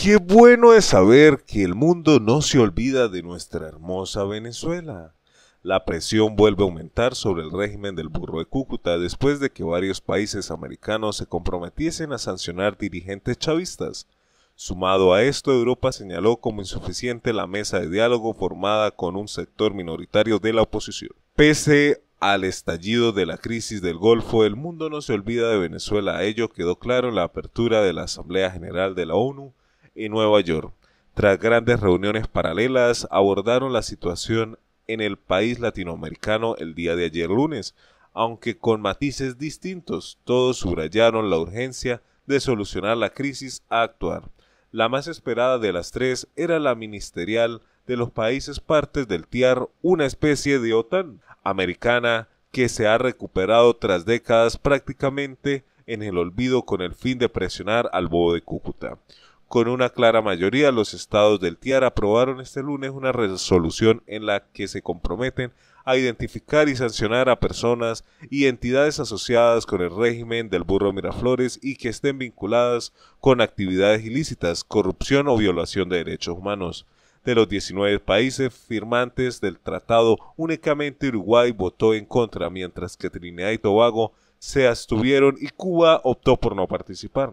Qué bueno es saber que el mundo no se olvida de nuestra hermosa Venezuela. La presión vuelve a aumentar sobre el régimen del burro de Cúcuta después de que varios países americanos se comprometiesen a sancionar dirigentes chavistas. Sumado a esto, Europa señaló como insuficiente la mesa de diálogo formada con un sector minoritario de la oposición. Pese al estallido de la crisis del Golfo, el mundo no se olvida de Venezuela. A ello quedó claro la apertura de la Asamblea General de la ONU, y Nueva York, tras grandes reuniones paralelas, abordaron la situación en el país latinoamericano el día de ayer lunes, aunque con matices distintos, todos subrayaron la urgencia de solucionar la crisis a actuar. La más esperada de las tres era la ministerial de los países partes del TIAR, una especie de OTAN americana que se ha recuperado tras décadas prácticamente en el olvido con el fin de presionar al bobo de Cúcuta. Con una clara mayoría, los estados del TIAR aprobaron este lunes una resolución en la que se comprometen a identificar y sancionar a personas y entidades asociadas con el régimen del burro Miraflores y que estén vinculadas con actividades ilícitas, corrupción o violación de derechos humanos. De los 19 países firmantes del tratado, únicamente Uruguay votó en contra, mientras que Trinidad y Tobago se abstuvieron y Cuba optó por no participar.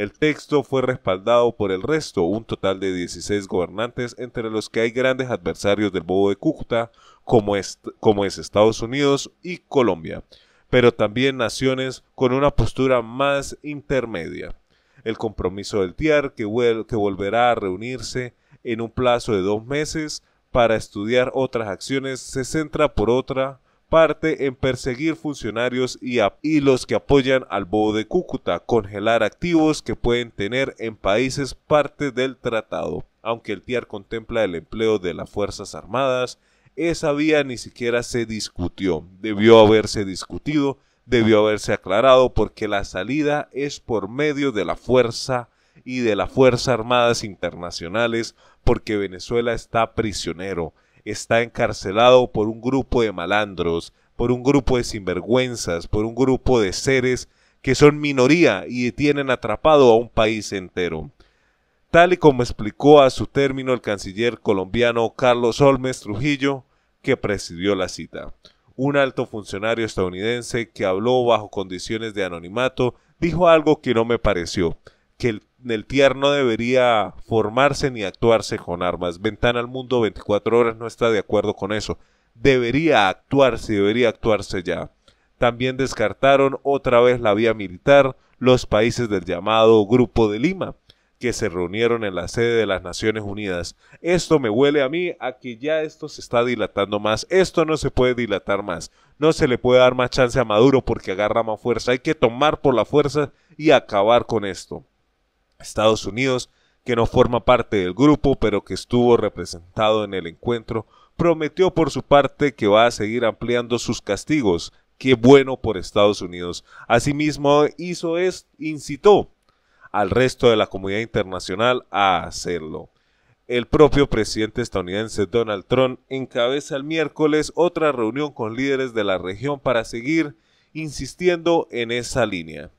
El texto fue respaldado por el resto, un total de 16 gobernantes, entre los que hay grandes adversarios del Bobo de Cúcuta, como es, como es Estados Unidos y Colombia, pero también naciones con una postura más intermedia. El compromiso del TIAR, que, que volverá a reunirse en un plazo de dos meses para estudiar otras acciones, se centra por otra parte en perseguir funcionarios y, los que apoyan al Bobo de Cúcuta, congelar activos que pueden tener en países parte del tratado. Aunque el TIAR contempla el empleo de las Fuerzas Armadas, esa vía ni siquiera se discutió, debió haberse discutido, debió haberse aclarado, porque la salida es por medio de la fuerza y de las Fuerzas Armadas Internacionales, porque Venezuela está prisionero está encarcelado por un grupo de malandros, por un grupo de sinvergüenzas, por un grupo de seres que son minoría y tienen atrapado a un país entero. Tal y como explicó a su término el canciller colombiano Carlos Olmes Trujillo, que presidió la cita. Un alto funcionario estadounidense que habló bajo condiciones de anonimato dijo algo que no me pareció, que el el no debería formarse ni actuarse con armas. Ventana al Mundo 24 horas no está de acuerdo con eso. Debería actuarse, debería actuarse ya. También descartaron otra vez la vía militar los países del llamado Grupo de Lima, que se reunieron en la sede de las Naciones Unidas. Esto me huele a mí a que ya esto se está dilatando más. Esto no se puede dilatar más. No se le puede dar más chance a Maduro porque agarra más fuerza. Hay que tomar por la fuerza y acabar con esto. Estados Unidos, que no forma parte del grupo pero que estuvo representado en el encuentro, prometió por su parte que va a seguir ampliando sus castigos. Qué bueno por Estados Unidos. Asimismo, hizo es, incitó al resto de la comunidad internacional a hacerlo. El propio presidente estadounidense Donald Trump encabeza el miércoles otra reunión con líderes de la región para seguir insistiendo en esa línea.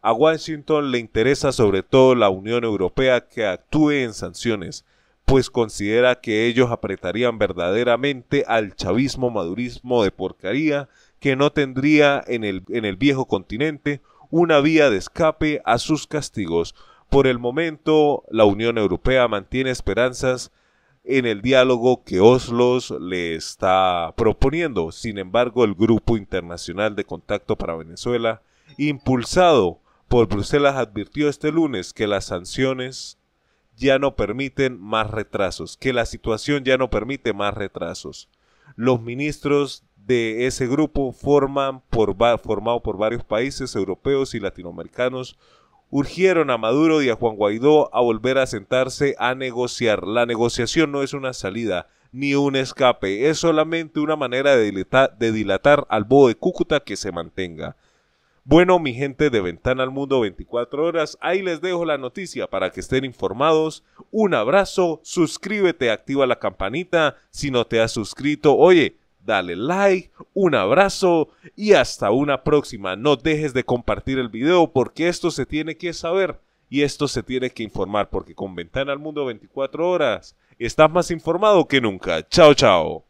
A Washington le interesa sobre todo la Unión Europea que actúe en sanciones, pues considera que ellos apretarían verdaderamente al chavismo madurismo de porcaría que no tendría en el, en el viejo continente una vía de escape a sus castigos. Por el momento, la Unión Europea mantiene esperanzas en el diálogo que Oslo le está proponiendo. Sin embargo, el Grupo Internacional de Contacto para Venezuela, impulsado por Bruselas advirtió este lunes que las sanciones ya no permiten más retrasos, que la situación ya no permite más retrasos. Los ministros de ese grupo forman por, formado por varios países europeos y latinoamericanos urgieron a Maduro y a Juan Guaidó a volver a sentarse a negociar. La negociación no es una salida ni un escape, es solamente una manera de dilatar, al bode de Cúcuta que se mantenga. Bueno, mi gente de Ventana al Mundo 24 horas, ahí les dejo la noticia para que estén informados. Un abrazo, suscríbete, activa la campanita si no te has suscrito. Oye, dale like, un abrazo y hasta una próxima. No dejes de compartir el video porque esto se tiene que saber y esto se tiene que informar porque con Ventana al Mundo 24 horas estás más informado que nunca. Chao, chao.